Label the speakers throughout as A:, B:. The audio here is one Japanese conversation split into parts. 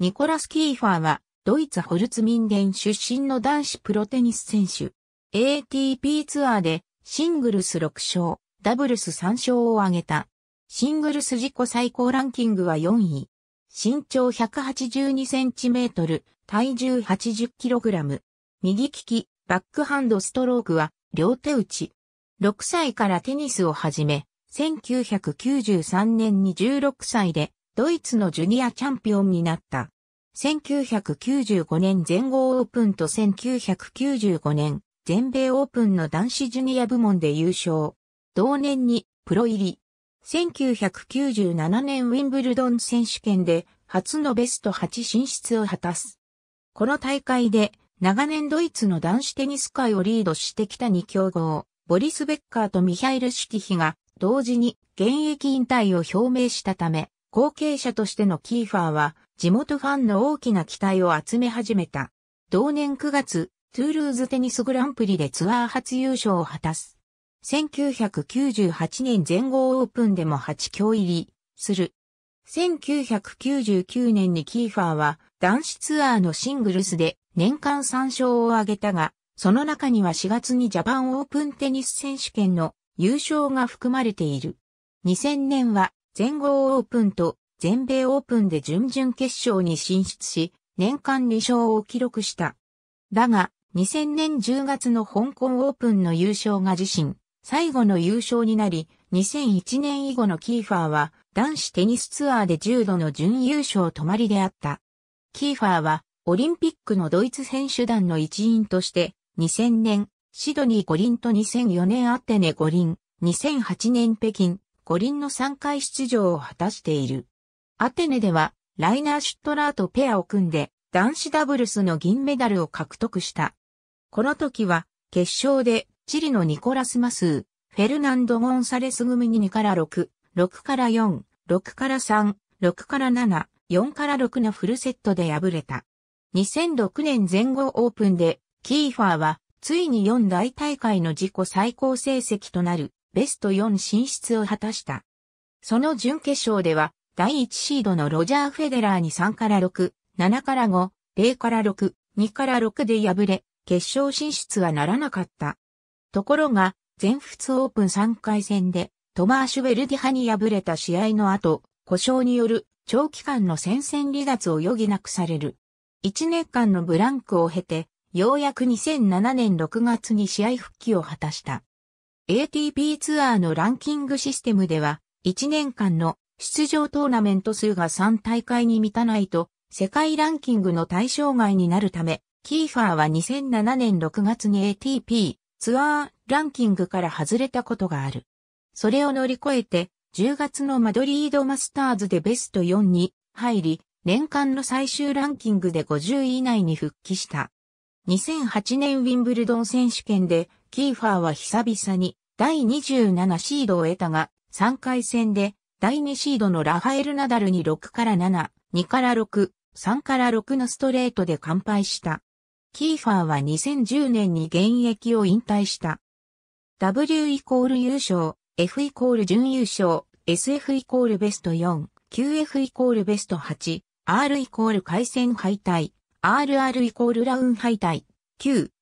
A: ニコラス・キーファーは、ドイツホルツミンデン出身の男子プロテニス選手。ATP ツアーで、シングルス6勝、ダブルス3勝を挙げた。シングルス自己最高ランキングは4位。身長 182cm、体重 80kg。右利き、バックハンドストロークは、両手打ち。6歳からテニスを始め、1993年に16歳でドイツのジュニアチャンピオンになった。1995年全豪オープンと1995年全米オープンの男子ジュニア部門で優勝。同年にプロ入り。1997年ウィンブルドン選手権で初のベスト8進出を果たす。この大会で長年ドイツの男子テニス界をリードしてきた2強豪、ボリス・ベッカーとミハイル・シュティヒが同時に現役引退を表明したため、後継者としてのキーファーは、地元ファンの大きな期待を集め始めた。同年9月、トゥールーズテニスグランプリでツアー初優勝を果たす。1998年全豪オープンでも8強入りする。1999年にキーファーは男子ツアーのシングルスで年間3勝を挙げたが、その中には4月にジャパンオープンテニス選手権の優勝が含まれている。2000年は全豪オープンと全米オープンで準々決勝に進出し、年間2勝を記録した。だが、2000年10月の香港オープンの優勝が自身、最後の優勝になり、2001年以後のキーファーは男子テニスツアーで重度の準優勝止まりであった。キーファーはオリンピックのドイツ選手団の一員として2000年シドニー五輪と2004年アテネ五輪、2008年北京、五輪の3回出場を果たしている。アテネでは、ライナー・シュットラーとペアを組んで、男子ダブルスの銀メダルを獲得した。この時は、決勝で、チリのニコラス・マスー、フェルナンド・ゴンサレス組に2から6、6から4、6から3、6から7、4から6のフルセットで敗れた。2006年前後オープンで、キーファーは、ついに4大大会の自己最高成績となるベスト4進出を果たした。その準決勝では、第1シードのロジャー・フェデラーに3から6、7から5、0から6、2から6で敗れ、決勝進出はならなかった。ところが、全仏オープン3回戦で、トマーシュ・ベルディ派に敗れた試合の後、故障による長期間の戦線離脱を余儀なくされる。1年間のブランクを経て、ようやく2007年6月に試合復帰を果たした。ATP ツアーのランキングシステムでは、1年間の出場トーナメント数が3大会に満たないと、世界ランキングの対象外になるため、キーファーは2007年6月に ATP ツアーランキングから外れたことがある。それを乗り越えて、10月のマドリードマスターズでベスト4に入り、年間の最終ランキングで50位以内に復帰した。2008年ウィンブルドン選手権でキーファーは久々に第27シードを得たが、3回戦で第2シードのラファエル・ナダルに6から7、2から6、3から6のストレートで完敗した。キーファーは2010年に現役を引退した。W イコール優勝、F イコール準優勝、SF イコールベスト4、QF イコールベスト8、R イコール回戦敗退、RR イコールラウン敗退、9、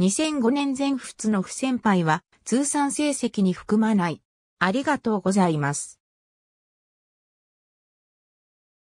A: 2005年全仏の不先輩は通算成績に含まない。ありがとうございます。